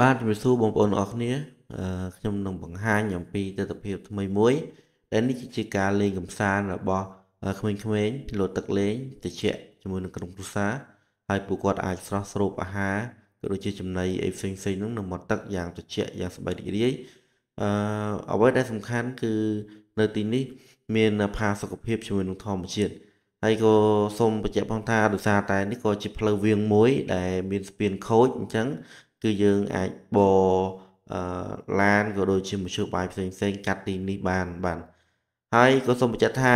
បាទជំរាបសួរបងប្អូនទាំងអស់គ្នាខ្ញុំនឹងបង្ហាញអំពីទស្សនវិជ្ជាថ្មីមួយ ដែលនេះគឺជាការលេងកំសាន្តរបស់ក្មេងៗលោតទឹកលេងតិចជាមួយនឹងក្រុមគ្រួសារហើយពួកគាត់អាចស្រស់ស្រូបអាហារក៏ដូចជាចំណីអីផ្សេងៗហ្នឹងនៅមាត់ទឹកយ៉ាងតិចយ៉ាងសប្បាយរីករាយអឺអ្វីដែលសំខាន់ គឺនៅទីនេះ មានផាសុខភាពជាមួយនឹងធម្មជាតិហើយក៏សូមបញ្ជាក់ផងថាដោយសារតែនេះក៏ជាផ្លូវវាងមួយដែលមានស្ពានខូចអញ្ចឹងគឺយើងអាចបអឺឡានក៏ដូចជាមធ្យោបាយផ្សេងផ្សេងកាត់ទីនេះបានបាន ហើយក៏សូមបញ្ជាក់ថា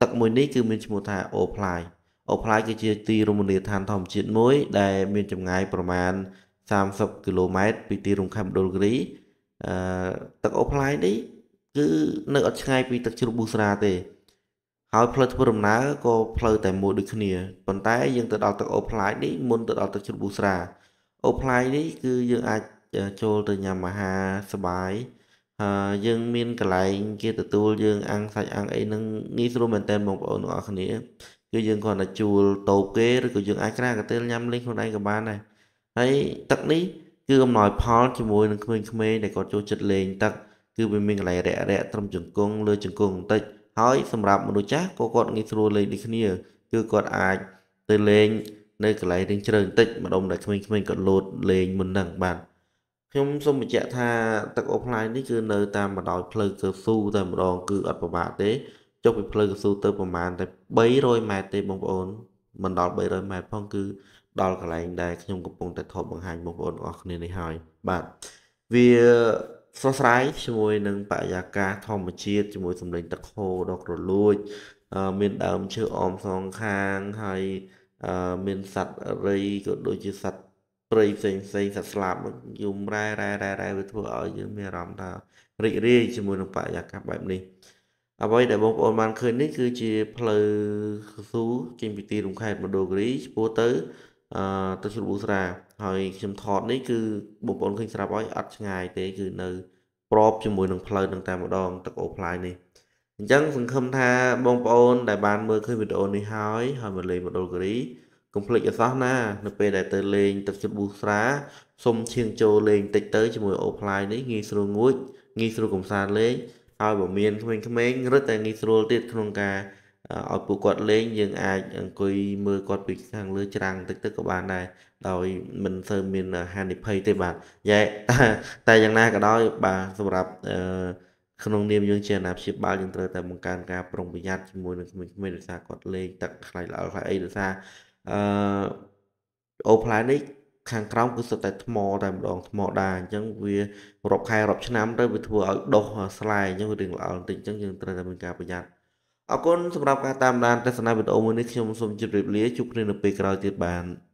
ទឹកមួយនេះគឺមានឈ្មោះថាអូផ្លាយអូផ្លាយគឺជាទីរមណីយដ្ឋានធម្មជាតិមួយដែលមានចម្ងាយប្រមាណ30គីឡូម៉ែត្រពីទីរួមខេត្តមណ្ឌលគិរីអឺទឹកអូផ្លាយនេះគឺនៅអត់ឆ្ងាយពីទឹកជ្រោះប៊ូស្រាទេហើយផ្លូវធ្វើដំណើរក៏ផ្លូវតែមួយដូចគ្នាប៉ុន្តែយើងទៅដល់ទឹកអូផ្លាយនេះមុនទៅដល់ទឹកជ្រោះប៊ូស្រាអូផ្លាយនេះគឺយើងអាចចូលទៅញ៉ាំអាហារសបាយហើយយើងមានកន្លែងគេទទួលយើងអាំងសាច់អាំងអីហ្នឹងងាយស្រួលមែនតើបងប្អូនទាំងអស់គ្នា គឺយើងគ្រាន់តែជួលតូបគេឬក៏យើងអាចក្រាកាទេលញ៉ាំលេងខ្លួនឯងក៏បានដែរហើយទឹកនេះគឺអំណោយផលជាមួយនឹងក្មេងៗដែលគាត់ចូលចិត្តលេងទឹក គឺវាមានកន្លែងរាក់រាក់ត្រឹមជង្គង់លើជង្គង់បន្តិចហើយសម្រាប់មនុស្សចាស់ក៏គាត់ងាយស្រួលលេងដូចគ្នា គឺគាត់អាចទៅលេងនៅកន្លែងរៀងជ្រៅបន្តិចម្ដុំដែលក្មេងៗក៏លោតលេងមុនហ្នឹងបាទខ្ញុំសូមបញ្ជាក់ថាទឹកអូផ្លាយនេះគឺនៅតាមបណ្ដោយផ្លូវកស៊ូតែម្ដង គឺ អត់ពិបាកទេចុះពីផ្លូវកស៊ូទៅប្រហែលតែ300ម៉ែត្រទេបងប្អូនមិនដល់300ម៉ែត្រផងគឺដល់កន្លែងដែលខ្ញុំកំពុងតែថតបង្ហាញបងប្អូនទាំងអស់គ្នានេះហើយបាទវាស្រស់ស្រាយជាមួយនឹងបរិយាកាសធម្មជាតិជាមួយសម្លេងទឹកហូរដ៏គ្រលួចមានដើមឈើអមសងខាងហើយមានសត្វរៃក៏ដូចជាសត្វព្រៃផ្សេងផ្សេងសត្វស្លាបយំរ៉ែរ៉ែរ៉ែរ៉ែវាធ្វើឲ្យយើងមានអារម្មណ៍ថារីករាយជាមួយនឹងបរិយាកាសបែបនេះ អ្វីដែលបងប្អូនបានឃើញនេះគឺជាផ្លូវកស៊ូចេញពីទីរំខេត្តមណ្ឌលគិរីឆ្ពោះទៅអឺទៅជ្រលប៊ូស្រា ហើយខ្ញុំថតនេះគឺបងប្អូនឃើញស្រាប់ហើយអត់ឆ្ងាយ ទេគឺនៅប្របជាមួយនឹងផ្លូវនឹងតែម្ដងទឹកអូផ្លាយនេះអញ្ចឹងសង្ឃឹមថាបងប្អូនដែលបានមើលឃើញវីដេអូនេះហើយហើយមកលេងមណ្ឌលគិរីកុំភ្លេចអសោះណា នៅពេលដែលទៅលេងទឹកជ្របូស្រាសុំឈៀងចូលលេងតិចទៅជាមួយអូផ្លាយនេះងាយស្រួលងួចងាយស្រួលកំសាន្តលេងហើយបើមានក្មេងៗរឹតតែងាយស្រួលទៀតក្នុងការឲ្យពួកគាត់លេងយើងអាចអង្គុយមើលគាត់ពីខាងលើច្រាំងតិចទៅក៏បានដែរដោយមិនសូវមានហានិភ័យទេបាទយ៉ែតែតែយ៉ាងណាក៏ដោយបាទសម្រាប់អឺក្នុងនាមយើងជាអាណាព្យាបាលយើងត្រូវតែបង្កើនការប្រុងប្រយ័ត្នជាមួយនឹងក្មេងៗដោយសារគាត់លេងទឹកខ្លាយល្អខ្លាយអីដោយសារអឺអូផ្លែនេះខាងក្រោមគឺសុទ្ធតែថ្មតែម្ដងថ្មដែរអញ្ចឹងវារាប់ខែរាប់ឆ្នាំទៅវាធ្វើឲ្យដុះស្លែអញ្ចឹងវារឿងល្អបន្តិចអញ្ចឹងយើងត្រូវតែមានការប្រយ័ត្នអរគុណសម្រាប់ការតាមដានទស្សនាវីដេអូមួយនេះខ្ញុំសូមជម្រាបលាជួបគ្នានៅពេលក្រោយទៀតបាទ